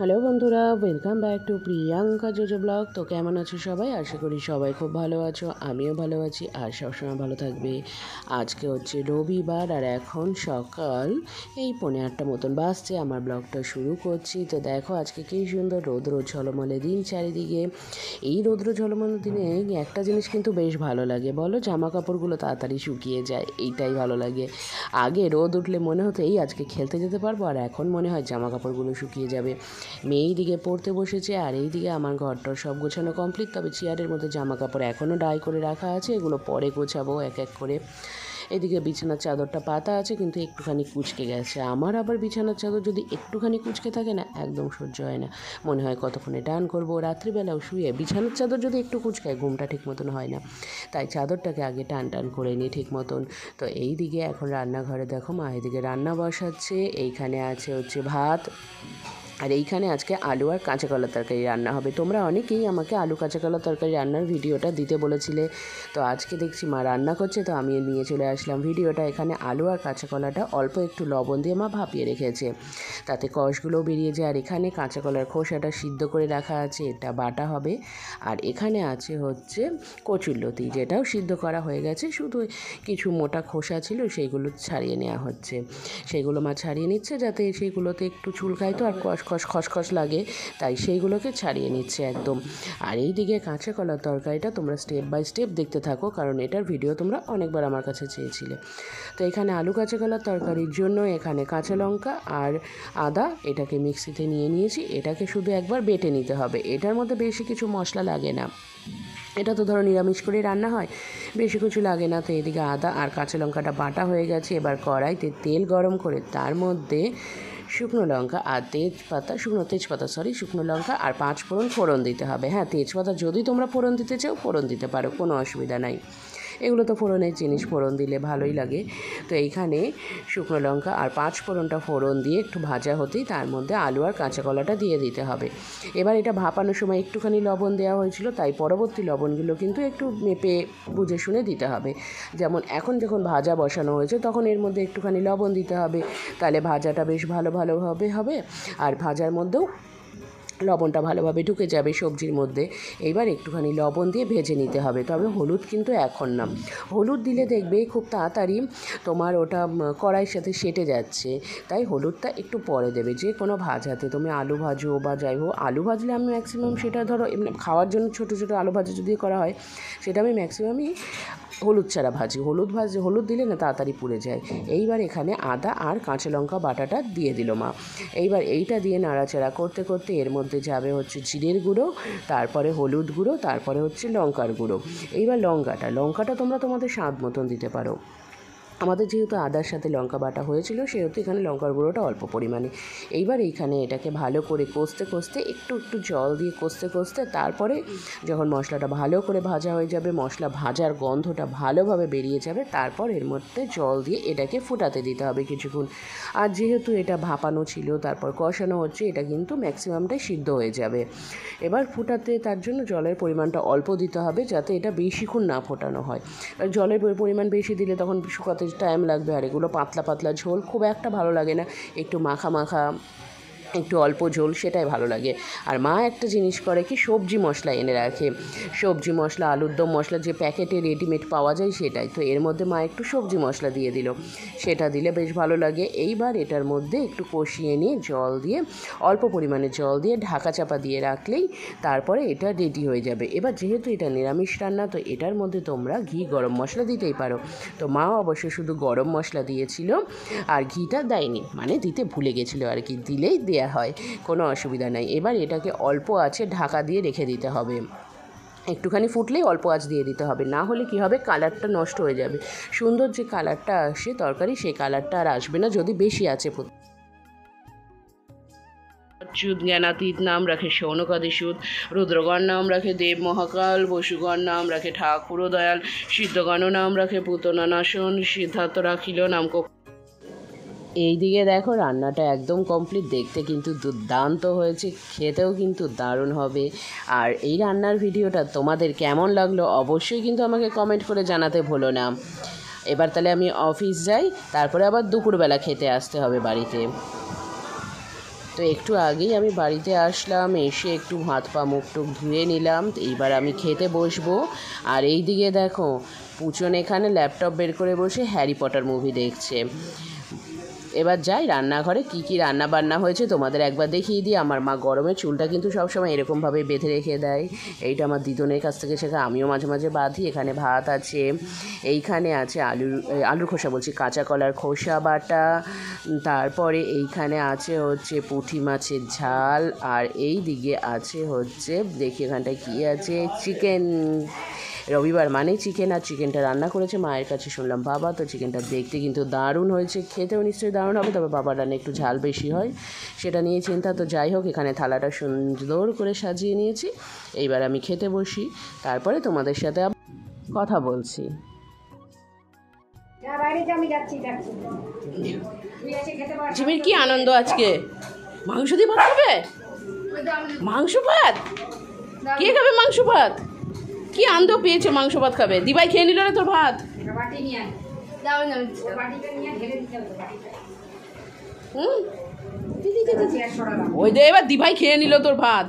Hello বন্ধুরা welcome back to Priyanka Jojo blog তো কেমন আছো সবাই আশা করি সবাই খুব ভালো আছো আমিও ভালো আছি আর সবসময় ভালো থাকবে আজকে হচ্ছে রবিবার আর এখন সকাল এই পনেরো আটটা মতন বাসছে আমার ব্লগটা শুরু করছি তো দেখো আজকে কী সুন্দর রৌদ্র ঝলমলে দিন চারিদিকে এই রৌদ্র ঝলমলে দিনে একটা জিনিস কিন্তু বেশ ভালো লাগে বলো জামা কাপড়গুলো তাড়াতাড়ি শুকিয়ে যায় এইটাই ভালো লাগে আগে রোদ উঠলে মনে হতো এই আজকে খেলতে যেতে পারবো আর এখন মনে হয় জামা কাপড়গুলো শুকিয়ে যাবে মেয়ে দিকে পড়তে বসেছে আর এই দিকে আমার ঘরটা সব গোছানো কমপ্লিট তবে চেয়ারের মধ্যে জামা কাপড় এখনও ডাই করে রাখা আছে এগুলো পরে গোছাবো এক এক করে এদিকে বিছানার চাদরটা পাতা আছে কিন্তু একটুখানি কুচকে গেছে আমার আবার বিছানার চাদর যদি একটুখানি কুচকে থাকে না একদম সহ্য হয় না মনে হয় কতক্ষণে ডান করবো রাত্রিবেলাও শুয়ে বিছানার চাদর যদি একটু কুচকায় ঘুমটা ঠিক মতন হয় না তাই চাদরটাকে আগে টান টান করে নিই ঠিক মতন তো এই দিকে এখন রান্নাঘরে দেখো মা এদিকে রান্না বসাচ্ছে এইখানে আছে হচ্ছে ভাত আর এইখানে আজকে আলু আর কাঁচা কলার তরকারি রান্না হবে তোমরা অনেকেই আমাকে আলু কাঁচা কলার তরকারি রান্নার ভিডিওটা দিতে বলেছিলে তো আজকে দেখছি মা রান্না করছে তো আমি নিয়ে চলে আসলাম ভিডিওটা এখানে আলু আর কাঁচা কলাটা অল্প একটু লবণ দিয়ে মা ভাপিয়ে রেখেছে তাতে কষগুলোও বেরিয়ে যায় আর এখানে কাঁচা কলার খোসাটা সিদ্ধ করে রাখা আছে এটা বাটা হবে আর এখানে আছে হচ্ছে কচুরলতি যেটাও সিদ্ধ করা হয়ে গেছে শুধু কিছু মোটা খোসা ছিল সেইগুলো ছাড়িয়ে নেওয়া হচ্ছে সেইগুলো মা ছাড়িয়ে নিচ্ছে যাতে সেইগুলোতে একটু চুলকায় তো আর কষ খসখস খসখস লাগে তাই সেইগুলোকে ছাড়িয়ে নিচ্ছে একদম আর এই দিকে কাঁচা কলার তরকারিটা তোমরা স্টেপ বাই স্টেপ দেখতে থাকো কারণ এটার ভিডিও তোমরা অনেকবার আমার কাছে চেয়েছিলে তো এখানে আলু কাঁচা কলার তরকারির জন্য এখানে কাঁচা লঙ্কা আর আদা এটাকে মিক্সিতে নিয়ে নিয়েছি এটাকে শুধু একবার বেটে নিতে হবে এটার মধ্যে বেশি কিছু মশলা লাগে না এটা তো ধরো নিরামিষ করে রান্না হয় বেশি কিছু লাগে না তো এদিকে আদা আর কাঁচা লঙ্কাটা বাটা হয়ে গেছে এবার কড়াইতে তেল গরম করে তার মধ্যে শুকনো লঙ্কা আর তেজপাতা শুকনো তেজপাতা সরি শুকনো লঙ্কা আর পাঁচ ফোড়ন ফোড়ন দিতে হবে হ্যাঁ তেজপাতা যদি তোমরা ফোড়ন দিতে চাও ফোড়ন দিতে পারো কোনো অসুবিধা নাই এগুলো তো ফোড়নের জিনিস ফোড়ন দিলে ভালোই লাগে তো এইখানে শুকনো লঙ্কা আর পাঁচ ফোড়নটা ফোড়ন দিয়ে একটু ভাজা হতেই তার মধ্যে আলু আর কাঁচা কলাটা দিয়ে দিতে হবে এবার এটা ভাপানোর সময় একটুখানি লবণ দেওয়া হয়েছিল তাই পরবর্তী লবণগুলো কিন্তু একটু মেপে বুঝে শুনে দিতে হবে যেমন এখন যখন ভাজা বসানো হয়েছে তখন এর মধ্যে একটুখানি লবণ দিতে হবে তাহলে ভাজাটা বেশ ভালো ভালোভাবে হবে আর ভাজার মধ্যেও লবণটা ভালোভাবে ঢুকে যাবে সবজির মধ্যে এইবার একটুখানি লবণ দিয়ে ভেজে নিতে হবে তবে হলুদ কিন্তু এখন না হলুদ দিলে দেখবে খুব তাড়াতাড়ি তোমার ওটা কড়াইয়ের সাথে সেটে যাচ্ছে তাই হলুদটা একটু পরে দেবে যে কোনো ভাজাতে তুমি আলু ভাজো বা যাই হোক আলু ভাজলে আমি ম্যাক্সিমাম সেটা ধরো খাওয়ার জন্য ছোটো ছোটো আলু ভাজা যদি করা হয় সেটা আমি ম্যাক্সিমামই হলুদ ছাড়া ভাজি হলুদ ভাজি হলুদ দিলে না তাড়াতাড়ি পুড়ে যায় এইবার এখানে আদা আর কাঁচা লঙ্কা বাটাটা দিয়ে দিল মা এইবার এইটা দিয়ে নাড়াচাড়া করতে করতে এর মধ্যে যাবে হচ্ছে জিরের গুঁড়ো তারপরে হলুদ গুঁড়ো তারপরে হচ্ছে লঙ্কার গুঁড়ো এইবার লঙ্কাটা লঙ্কাটা তোমরা তোমাদের স্বাদ মতন দিতে পারো আমাদের যেহেতু আদার সাথে লঙ্কা বাটা হয়েছিল সেহেতু এখানে লঙ্কার গুঁড়োটা অল্প পরিমাণে এইবার এইখানে এটাকে ভালো করে কষতে কষতে একটু একটু জল দিয়ে কষতে কষতে তারপরে যখন মশলাটা ভালো করে ভাজা হয়ে যাবে মশলা ভাজার গন্ধটা ভালোভাবে বেরিয়ে যাবে তারপর এর মধ্যে জল দিয়ে এটাকে ফুটাতে দিতে হবে কিছুক্ষণ আর যেহেতু এটা ভাপানো ছিল তারপর কষানো হচ্ছে এটা কিন্তু ম্যাক্সিমামটাই সিদ্ধ হয়ে যাবে এবার ফুটাতে তার জন্য জলের পরিমাণটা অল্প দিতে হবে যাতে এটা বেশিক্ষণ না ফোটানো হয় জলের পরিমাণ বেশি দিলে তখন শুকাতে টাইম লাগবে আর এগুলো পাতলা পাতলা ঝোল খুব একটা ভালো লাগে না একটু মাখা মাখা একটু অল্প ঝোল সেটাই ভালো লাগে আর মা একটা জিনিস করে কি সবজি মশলা এনে রাখে সবজি মশলা আলুর দম মশলা যে প্যাকেটে রেডিমেড পাওয়া যায় সেটাই তো এর মধ্যে মা একটু সবজি মশলা দিয়ে দিল সেটা দিলে বেশ ভালো লাগে এইবার এটার মধ্যে একটু কষিয়ে নিয়ে জল দিয়ে অল্প পরিমাণে জল দিয়ে ঢাকা চাপা দিয়ে রাখলেই তারপরে এটা রেডি হয়ে যাবে এবার যেহেতু এটা নিরামিষ রান্না তো এটার মধ্যে তোমরা ঘি গরম মশলা দিতেই পারো তো মা অবশ্য শুধু গরম মশলা দিয়েছিল আর ঘিটা দেয়নি মানে দিতে ভুলে গেছিলো আর কি দিলেই দে দেওয়া হয় কোনো অসুবিধা নাই এবার এটাকে অল্প আছে ঢাকা দিয়ে রেখে দিতে হবে একটুখানি ফুটলেই অল্প আঁচ দিয়ে দিতে হবে না হলে কি হবে কালারটা নষ্ট হয়ে যাবে সুন্দর যে কালারটা আসে তরকারি সেই কালারটা আর আসবে না যদি বেশি আছে অচ্যুত জ্ঞানাতীত নাম রাখে সুদ রুদ্রগণ নাম রাখে দেব মহাকাল বসুগণ নাম রাখে ঠাকুর দয়াল সিদ্ধগণ নাম রাখে নাশন সিদ্ধার্থ রাখিল নাম এই দিকে দেখো রান্নাটা একদম কমপ্লিট দেখতে কিন্তু দুর্দান্ত হয়েছে খেতেও কিন্তু দারুণ হবে আর এই রান্নার ভিডিওটা তোমাদের কেমন লাগলো অবশ্যই কিন্তু আমাকে কমেন্ট করে জানাতে ভুলো না এবার তাহলে আমি অফিস যাই তারপরে আবার দুপুরবেলা খেতে আসতে হবে বাড়িতে তো একটু আগেই আমি বাড়িতে আসলাম এসে একটু হাত পা মুখ টুক ধুয়ে নিলাম এইবার আমি খেতে বসবো আর এই দিকে দেখো পুচন এখানে ল্যাপটপ বের করে বসে হ্যারি পটার মুভি দেখছে এবার যাই রান্নাঘরে কি কি রান্না বান্না হয়েছে তোমাদের একবার দেখিয়ে দিই আমার মা গরমে চুলটা কিন্তু সবসময় এরকমভাবে বেঁধে রেখে দেয় এইটা আমার দিদনের কাছ থেকে শেখা আমিও মাঝে মাঝে বাঁধি এখানে ভাত আছে এইখানে আছে আলুর আলুর খোসা বলছি কাঁচা কলার খোসা বাটা তারপরে এইখানে আছে হচ্ছে পুঁটি মাছের ঝাল আর এই দিকে আছে হচ্ছে দেখি এখানটায় কী আছে চিকেন রবিবার মানে চিকেন আর চিকেনটা রান্না করেছে মায়ের কাছে শুনলাম বাবা তো চিকেনটা দেখতে কিন্তু দারুণ হয়েছে খেতেও নিশ্চয়ই দারুণ হবে তবে বাবার রান্না একটু ঝাল বেশি হয় সেটা নিয়ে চিন্তা তো যাই হোক এখানে থালাটা সুন্দর করে সাজিয়ে নিয়েছি এইবার আমি খেতে বসি তারপরে তোমাদের সাথে কথা বলছি ঝিমির কি আনন্দ আজকে মাংস দিয়ে ভাত খাবে মাংস ভাত কে খাবে মাংস ভাত কি আনন্দ পেয়েছে মাংস ভাত খাবে দিবাই খেয়ে নিল রে তোর ভাত ওই দে এবার দিভাই খেয়ে নিল তোর ভাত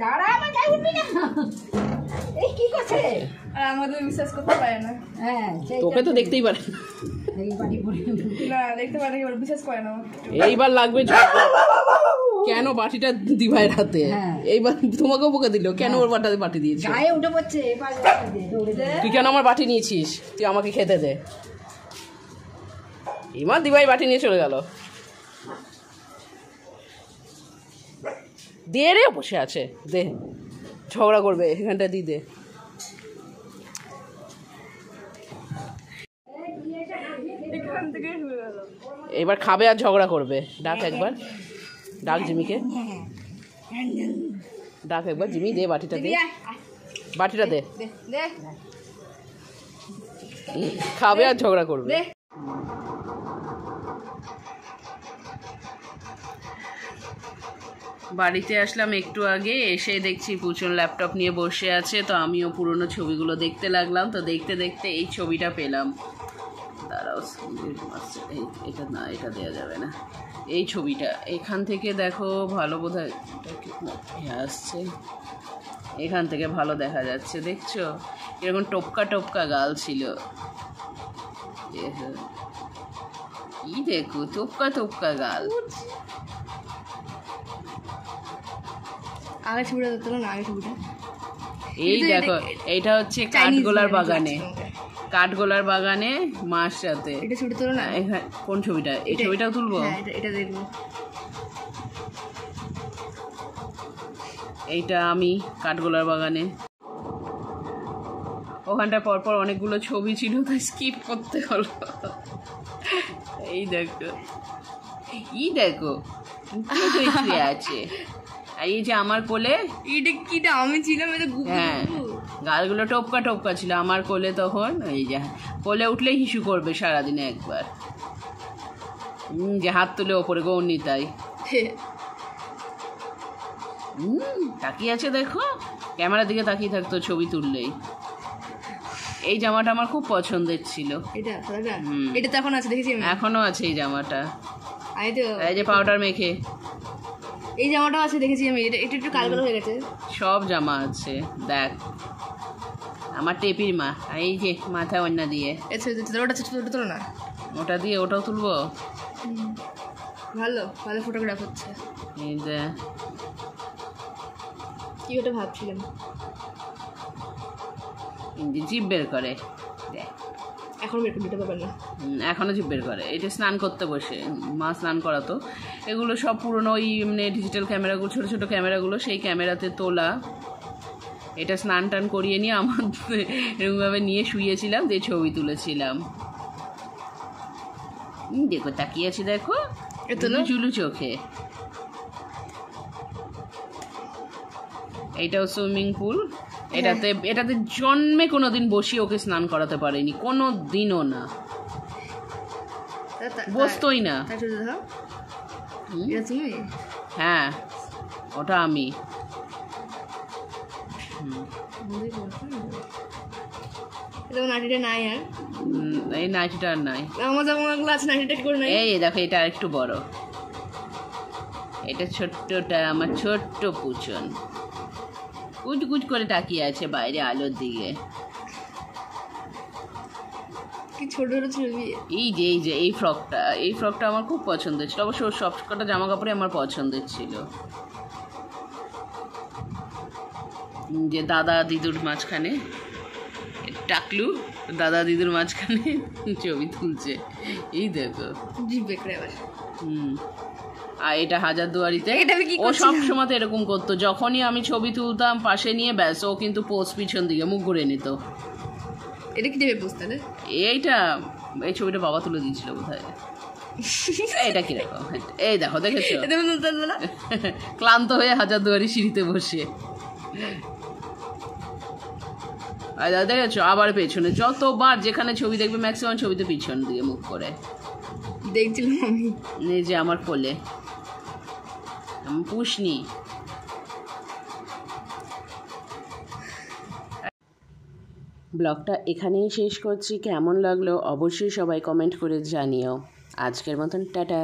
দাঁড়া আমার যাই উঠবি না আছে আর বিশ্বাস করতে পারে না হ্যাঁ তোকে তো দেখতেই পারে এইবার লাগবে কেন বাটিটা দিভাইয়ের হাতে হ্যাঁ। এইবার তোমাকেও বকে দিল কেন হ্যাঁ। ওর বাটাতে বাটি দিয়েছি তুই কেন আমার বাটি নিয়েছিস তুই আমাকে খেতে দে এবার দিভাই বাটি নিয়ে চলে গেল দেরে রে বসে আছে দে ঝগড়া করবে এখানটা দিয়ে দে এবার খাবে আর ঝগড়া করবে ডাক একবার ডাক জিমিকে ডাক একবার জিমি দে বাটিটা দে বাটিটা দে খাবে আর ঝগড়া করবে বাড়িতে আসলাম একটু আগে এসে দেখছি পুচন ল্যাপটপ নিয়ে বসে আছে তো আমিও পুরনো ছবিগুলো দেখতে লাগলাম তো দেখতে দেখতে এই ছবিটা পেলাম ব্লাউজ আচ্ছা, এটা না এটা দেওয়া যাবে না এই ছবিটা এখান থেকে দেখো ভালো বোধ হয় আসছে এখান থেকে ভালো দেখা যাচ্ছে দেখছো এরকম গাল ছিল হ্যাঁ। কি দেখো টোপকা টোপকা গাল আগে ছবিটা আগে ছবিটা এই দেখো এইটা হচ্ছে কাঠগোলার বাগানে কাঠগোলার বাগানে মার সাথে হ্যাঁ, হ্যাঁ, কোন ছবিটা এই ছবিটা তুলবো হ্যাঁ, এটা দেখবো এইটা আমি কাঠগোলার বাগানে ওখানটা পরপর অনেকগুলো ছবি ছিল তাই স্কিপ করতে হলো এই দেখো ই দেখো আছে আর এই যে আমার কোলে এটা কিটা আমি ছিলাম এটা হ্যাঁ গালগুলো টোপকা টোপকা ছিল আমার কোলে তখন এই যে কোলে উঠলেই হিসু করবে সারাদিনে একবার যে হাত তুলে ওপরে গৌনিতাই তাই তাকিয়ে আছে দেখো ক্যামেরার দিকে তাকিয়ে থাকতো ছবি তুললেই এই জামাটা আমার খুব পছন্দের ছিল এটা এটা তো এখন আছে দেখেছি এখনো আছে এই জামাটা এই যে পাউডার মেখে এই জামাটাও আছে দেখেছি আমি এটা একটু একটু কালো হয়ে গেছে সব জামা আছে দেখ আমার টেপির মা এই যে মাথা অন্য দিয়ে ওটা ওটা তুলো না ওটা দিয়ে ওটাও তুলবো ভালো ভালো ফটোগ্রাফ হচ্ছে এই যে কি ওটা ভাবছিলাম জিভ বের করে এখন বের দিতে পারবেন না এখনও জিপ বের করে এটা স্নান করতে বসে মা স্নান করাতো এগুলো সব পুরনো ওই মানে ডিজিটাল ক্যামেরাগুলো ছোটো ছোটো ক্যামেরাগুলো সেই ক্যামেরাতে তোলা এটা স্নান টান করিয়ে নিয়ে আমার এরকমভাবে নিয়ে শুয়েছিলাম যে ছবি তুলেছিলাম দেখো তাকিয়েছি দেখো দেখো চুলু চোখে এটাও সুইমিং পুল এটাতে এটাতে জন্মে কোনো দিন বসিয়ে ওকে স্নান করাতে পারেনি কোনো দিনও না বসতই না হ্যাঁ ওটা আমি নাইটিটা নাই এই নাইটিটা আর নাই আমার করে এই দেখো এটা আর একটু বড় এটা ছোট্টটা আমার ছোট্ট করে তাকিয়ে আছে বাইরে আলোর দিকে কি ছবি এই যে এই যে এই ফ্রকটা এই ফ্রকটা আমার খুব পছন্দের ছিল অবশ্য সব কটা জামা কাপড়ে আমার পছন্দের ছিল যে দাদা দিদুর মাঝখানে টাকলু দাদা দিদুর মাঝখানে ছবি তুলছে এই দেখো হুম আর এটা হাজার দুয়ারিতে ও সব সময় এরকম করতো যখনই আমি ছবি তুলতাম পাশে নিয়ে ব্যাস ও কিন্তু পোস্ট পিছন দিকে মুখ ঘুরে নিত এটা কি দেবে পোস্ট এইটা এই ছবিটা বাবা তুলে দিয়েছিল বোধহয় এটা রকম হ্যাঁ, এই দেখো দেখেছো ক্লান্ত হয়ে হাজার দুয়ারি সিঁড়িতে বসে আর দাদা দেখেছো আবার পেছনে যতবার যেখানে ছবি দেখবে ম্যাক্সিমাম ছবিতে পিছন দিয়ে মুখ করে দেখছিলাম যে আমার কোলে আমি পুষনি ব্লগটা এখানেই শেষ করছি কেমন লাগলো অবশ্যই সবাই কমেন্ট করে জানিও আজকের মতন টাটা